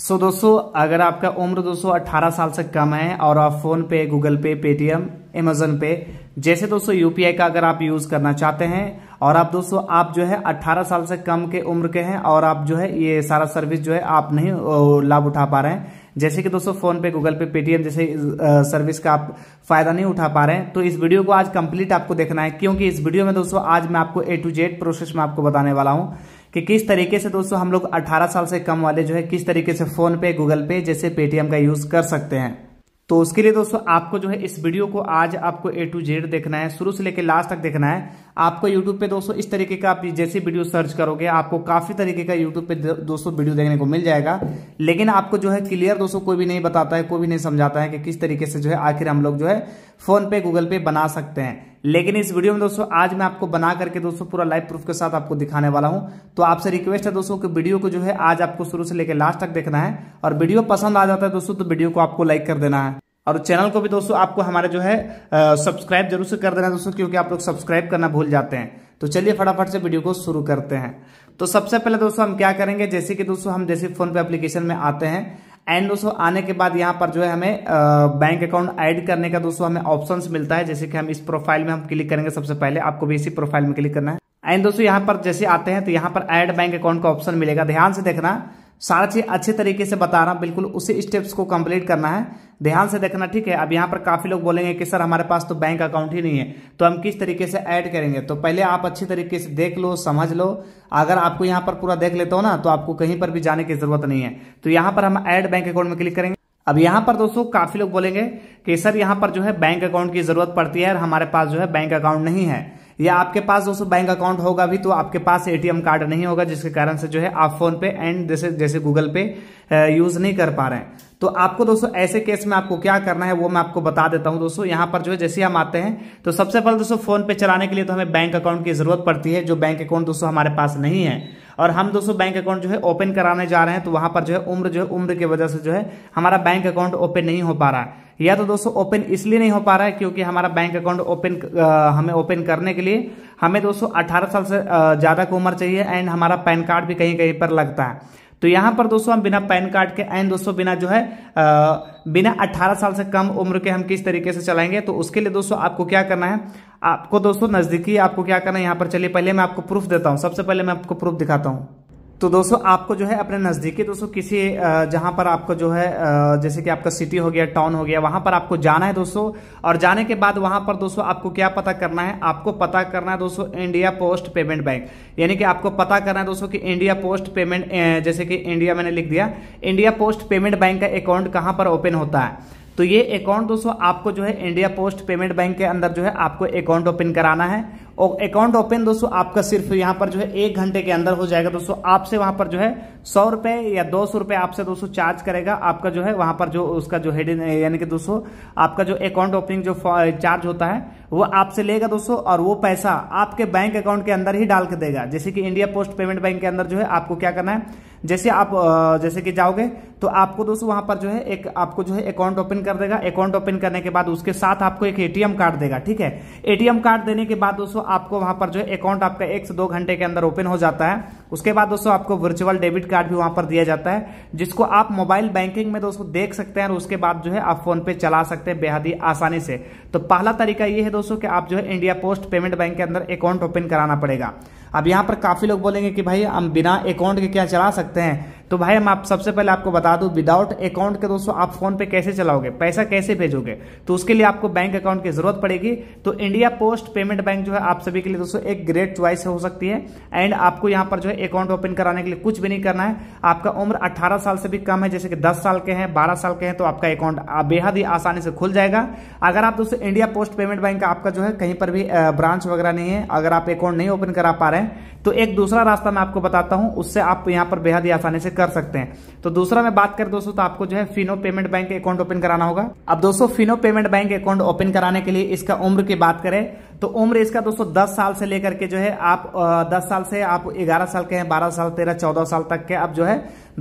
सो दोस्तों अगर आपका उम्र दोस्तों 18 साल से कम है और आप फोन पे गूगल पे पेटीएम अमेजन पे जैसे दोस्तों यूपीआई का अगर आप यूज करना चाहते हैं और आप दोस्तों आप जो है 18 साल से कम के उम्र के हैं और आप जो है ये सारा सर्विस जो है आप नहीं लाभ उठा पा रहे हैं जैसे कि दोस्तों फोन पे गूगल पे पेटीएम जैसे सर्विस का आप फायदा नहीं उठा पा रहे हैं तो इस वीडियो को आज कंप्लीट आपको देखना है क्योंकि इस वीडियो में दोस्तों आज मैं आपको ए टू जेड प्रोसेस में आपको बताने वाला हूँ कि किस तरीके से दोस्तों हम लोग 18 साल से कम वाले जो है किस तरीके से फोन पे गूगल पे जैसे पेटीएम का यूज कर सकते हैं तो उसके लिए दोस्तों आपको जो है इस वीडियो को आज आपको ए टू जेड देखना है शुरू से लेकर लास्ट तक देखना है आपको यूट्यूब पे दोस्तों इस तरीके का आप जैसे वीडियो सर्च करोगे आपको काफी तरीके का यूट्यूब पे दोस्तों वीडियो देखने को मिल जाएगा लेकिन आपको जो है क्लियर दोस्तों कोई भी नहीं बताता है कोई भी नहीं समझाता है कि किस तरीके से जो है आखिर हम लोग जो है फोन पे गूगल पे बना सकते हैं लेकिन इस वीडियो में दोस्तों आज मैं आपको बना करके दोस्तों पूरा लाइव प्रूफ के साथ आपको दिखाने वाला हूं तो आपसे रिक्वेस्ट है दोस्तों कि वीडियो को जो है आज आपको शुरू से लेकर लास्ट तक देखना है और वीडियो पसंद आ जाता है दोस्तों तो वीडियो को आपको लाइक कर देना है और चैनल को भी दोस्तों आपको हमारे जो है सब्सक्राइब जरूर से कर देना है दोस्तों क्योंकि आप लोग सब्सक्राइब करना भूल जाते हैं तो चलिए फटाफट से वीडियो को शुरू करते हैं तो सबसे पहले दोस्तों हम क्या करेंगे जैसे कि दोस्तों हम जैसे फोन पे एप्लीकेशन में आते हैं एंड दोस्तों आने के बाद यहाँ पर जो है हमें बैंक अकाउंट ऐड करने का दोस्तों हमें ऑप्शंस मिलता है जैसे कि हम इस प्रोफाइल में हम क्लिक करेंगे सबसे पहले आपको भी इसी प्रोफाइल में क्लिक करना है एंड दोस्तों यहाँ पर जैसे आते हैं तो यहाँ पर ऐड बैंक अकाउंट का ऑप्शन मिलेगा ध्यान से देखना सारा चीज अच्छे तरीके से बता रहा हूँ बिल्कुल उसी स्टेप्स को कंप्लीट करना है ध्यान से देखना ठीक है अब यहाँ पर काफी लोग बोलेंगे कि सर हमारे पास तो बैंक अकाउंट ही नहीं है तो हम किस तरीके से ऐड करेंगे तो पहले आप अच्छे तरीके से देख लो समझ लो अगर आपको यहाँ पर पूरा देख लेते हो ना तो आपको कहीं पर भी जाने की जरूरत नहीं है तो यहाँ पर हम ऐड बैंक अकाउंट में क्लिक करेंगे अब यहाँ पर दोस्तों काफी लोग बोलेंगे कि सर यहाँ पर जो है बैंक अकाउंट की जरूरत पड़ती है और हमारे पास जो है बैंक अकाउंट नहीं है या आपके पास दोस्तों बैंक अकाउंट होगा भी तो आपके पास एटीएम कार्ड नहीं होगा जिसके कारण से जो है आप फोन पे एंड जैसे जैसे गूगल पे यूज नहीं कर पा रहे हैं तो आपको दोस्तों ऐसे केस में आपको क्या करना है वो मैं आपको बता देता हूं दोस्तों यहां पर जो है जैसे हम आते हैं तो सबसे पहले दोस्तों फोन पे चलाने के लिए तो हमें बैंक अकाउंट की जरूरत पड़ती है जो बैंक अकाउंट दोस्तों हमारे पास नहीं है और हम दोस्तों बैंक अकाउंट जो है ओपन कराने जा रहे हैं तो वहां पर जो है उम्र जो है उम्र की वजह से जो है हमारा बैंक अकाउंट ओपन नहीं हो पा रहा है या तो दोस्तों ओपन इसलिए नहीं हो पा रहा है क्योंकि हमारा बैंक अकाउंट ओपन हमें ओपन करने के लिए हमें दोस्तों अठारह साल से ज़्यादा की उम्र चाहिए एंड हमारा पैन कार्ड भी कहीं कहीं पर लगता है तो यहाँ पर दोस्तों हम बिना पैन कार्ड के एंड दोस्तों बिना जो है आ, बिना 18 साल से कम उम्र के हम किस तरीके से चलाएंगे तो उसके लिए दोस्तों आपको क्या करना है आपको दोस्तों नज़दीकी आपको क्या करना है यहाँ पर चलिए पहले मैं आपको प्रूफ देता हूँ सबसे पहले मैं आपको प्रूफ दिखाता हूँ तो दोस्तों आपको जो है अपने नज़दीकी दोस्तों किसी जहां पर आपको जो है जैसे कि आपका सिटी हो गया टाउन हो गया वहां पर आपको जाना है दोस्तों और जाने के बाद वहां पर दोस्तों आपको क्या पता करना है आपको पता करना है दोस्तों इंडिया पोस्ट पेमेंट बैंक यानी कि आपको पता करना है दोस्तों कि इंडिया पोस्ट पेमेंट जैसे कि इंडिया मैंने लिख दिया इंडिया पोस्ट पेमेंट बैंक का अकाउंट कहां पर ओपन होता है तो ये अकाउंट दोस्तों आपको जो है इंडिया पोस्ट पेमेंट बैंक के अंदर जो है आपको अकाउंट ओपन कराना है और अकाउंट ओपन दोस्तों आपका सिर्फ यहाँ पर जो है एक घंटे के अंदर हो जाएगा दोस्तों आपसे वहां पर जो है सौ रुपए या दो सौ रुपए आपसे दोस्तों चार्ज करेगा आपका जो है वहां पर जो उसका जो हेड यानी कि दोस्तों आपका जो अकाउंट ओपनिंग जो चार्ज होता है वो आपसे लेगा दोस्तों और वो पैसा आपके बैंक अकाउंट के अंदर ही डाल के देगा जैसे कि इंडिया पोस्ट पेमेंट बैंक के अंदर जो है आपको क्या करना है जैसे आप जैसे कि जाओगे तो आपको दोस्तों वहां पर जो है एक आपको जो है अकाउंट ओपन कर देगा अकाउंट ओपन करने के बाद उसके साथ आपको एक एटीएम कार्ड देगा ठीक है एटीएम कार्ड देने के बाद दोस्तों आपको वहां पर जो है अकाउंट आपका एक से दो घंटे के अंदर ओपन हो जाता है उसके बाद दोस्तों आपको वर्चुअल डेबिट कार्ड भी वहां पर दिया जाता है जिसको आप मोबाइल बैंकिंग में दोस्तों देख सकते हैं और उसके बाद जो है आप फोन पे चला सकते हैं बेहद ही आसानी से तो पहला तरीका ये है दोस्तों कि आप जो है इंडिया पोस्ट पेमेंट बैंक के अंदर अकाउंट ओपन कराना पड़ेगा अब यहाँ पर काफी लोग बोलेंगे कि भाई हम बिना अकाउंट के क्या चला सकते हैं तो भाई हम आप सबसे पहले आपको बता दूं विदाउट अकाउंट के दोस्तों आप फोन पे कैसे चलाओगे पैसा कैसे भेजोगे तो उसके लिए आपको बैंक अकाउंट की जरूरत पड़ेगी तो इंडिया पोस्ट पेमेंट बैंक जो है आप सभी के लिए दोस्तों एक ग्रेट च्वाइस हो सकती है एंड आपको यहां पर जो है अकाउंट ओपन कराने के लिए कुछ भी नहीं करना है आपका उम्र अट्ठारह साल से भी कम है जैसे कि दस साल के हैं बारह साल के हैं तो आपका अकाउंट बेहद ही आसानी से खुल जाएगा अगर आप दोस्तों इंडिया पोस्ट पेमेंट बैंक आपका जो है कहीं पर भी ब्रांच वगैरह नहीं है अगर आप अकाउंट नहीं ओपन करा पा रहे हैं तो एक दूसरा रास्ता मैं आपको बताता हूं उससे आप यहां पर बेहद ही आसानी से कर कर सकते हैं तो दूसरा मैं बात करें दोस्तों तो आपको जो है Fino payment bank account open कराना होगा अब दोस्तों Fino payment bank account open कराने के लिए इसका उम्र की बात करें तो उम्र इसका दोस्तों 10 साल से लेकर के जो है आप दस 10 साल से आप 11 साल के हैं 12 साल 13 14 साल तक के अब जो है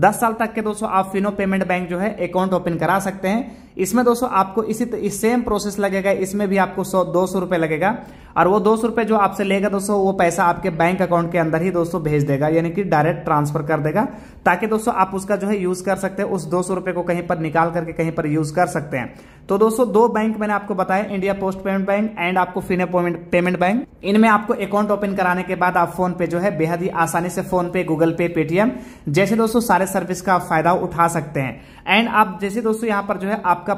10 साल तक के दोस्तों आप फिनो पेमेंट बैंक जो है अकाउंट ओपन करा सकते हैं इसमें दोस्तों आपको इसी इस सेम प्रोसेस लगेगा इसमें भी आपको सौ दो सौ रुपए लगेगा और वो दो सौ रुपए जो आपसे लेगा दोस्तों वो पैसा आपके बैंक अकाउंट के अंदर ही दोस्तों भेज देगा यानी कि डायरेक्ट ट्रांसफर कर देगा ताकि दोस्तों आप उसका जो है यूज कर सकते हैं उस दो सौ रुपए को कहीं पर निकाल करके कहीं पर यूज कर सकते हैं तो दोस्तों दो बैंक मैंने आपको बताया India Post Payment Bank and आपको Fino payment payment payment bank इनमें आपको अकाउंट ओपन कराने के बाद आप फोन पे जो है बेहद ही आसानी से फोन पे गूगल पे पेटीएम जैसे दोस्तों सारे सर्विस का फायदा उठा सकते हैं एंड आप जैसे दोस्तों यहाँ पर जो है आपका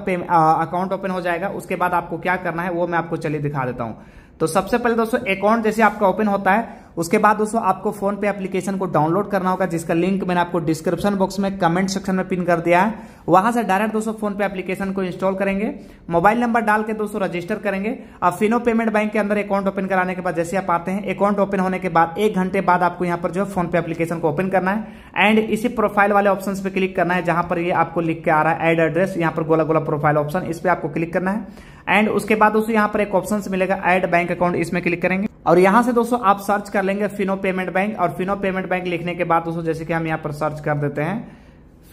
अकाउंट ओपन हो जाएगा उसके बाद आपको क्या करना है वो मैं आपको चलिए दिखा देता हूँ तो सबसे पहले दोस्तों अकाउंट जैसे आपका ओपन होता है उसके बाद दोस्तों आपको फोन पे एप्लीकेशन को डाउनलोड करना होगा जिसका लिंक मैंने आपको डिस्क्रिप्शन बॉक्स में कमेंट सेक्शन में पिन कर दिया है वहां से डायरेक्ट दोस्तों फोन पे एप्लीकेशन को इंस्टॉल करेंगे मोबाइल नंबर डाल के दोस्तों रजिस्टर करेंगे अब फिनो पेमेंट बैंक के अंदर अकाउंट ओपन कराने के बाद जैसे आप आते हैं अकाउंट ओपन होने के बाद एक घंटे बाद आपको यहाँ पर जो है फोन पे एप्लीकेशन को ओपन करना है एंड इसी प्रोफाइल वाले ऑप्शन पे क्लिक करना है जहां पर ये आपको लिख के आ रहा है एड एड्रेस यहाँ पर गोला गोला प्रोफाइल ऑप्शन इस पर आपको क्लिक करना है एंड उसके बाद दोस्तों यहाँ पर एक ऑप्शन मिलेगा एड बैंक अकाउंट इसमें क्लिक करेंगे और यहाँ से दोस्तों आप सर्च कर लेंगे फिनो पेमेंट बैंक और फिनो पेमेंट बैंक लिखने के बाद दोस्तों जैसे कि हम यहाँ पर सर्च कर देते हैं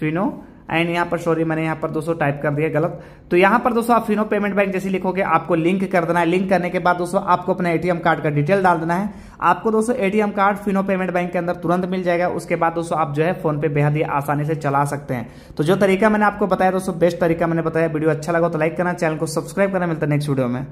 फिनो एंड यहाँ पर सॉरी मैंने यहाँ पर दोस्तों टाइप कर दिया गलत तो यहाँ पर दोस्तों आप फिनो पेमेंट बैंक जैसे लिखोगे आपको लिंक कर देना है लिंक करने के बाद दोस्तों आपको अपना एटीएम कार्ड का डिटेल डाल देना है आपको दोस्तों ATM card Fino payment bank के अंदर तुरंत मिल जाएगा उसके बाद दोस्तों आप जो है फोन पे बेहद ही आसानी से चला सकते हैं तो जो तरीका मैंने आपको बताया दोस्तों बेस्ट तरीका मैंने बताया वीडियो अच्छा लगा तो लाइक करना चैनल को सब्सक्राइब करना मिलता है नेक्स्ट वीडियो में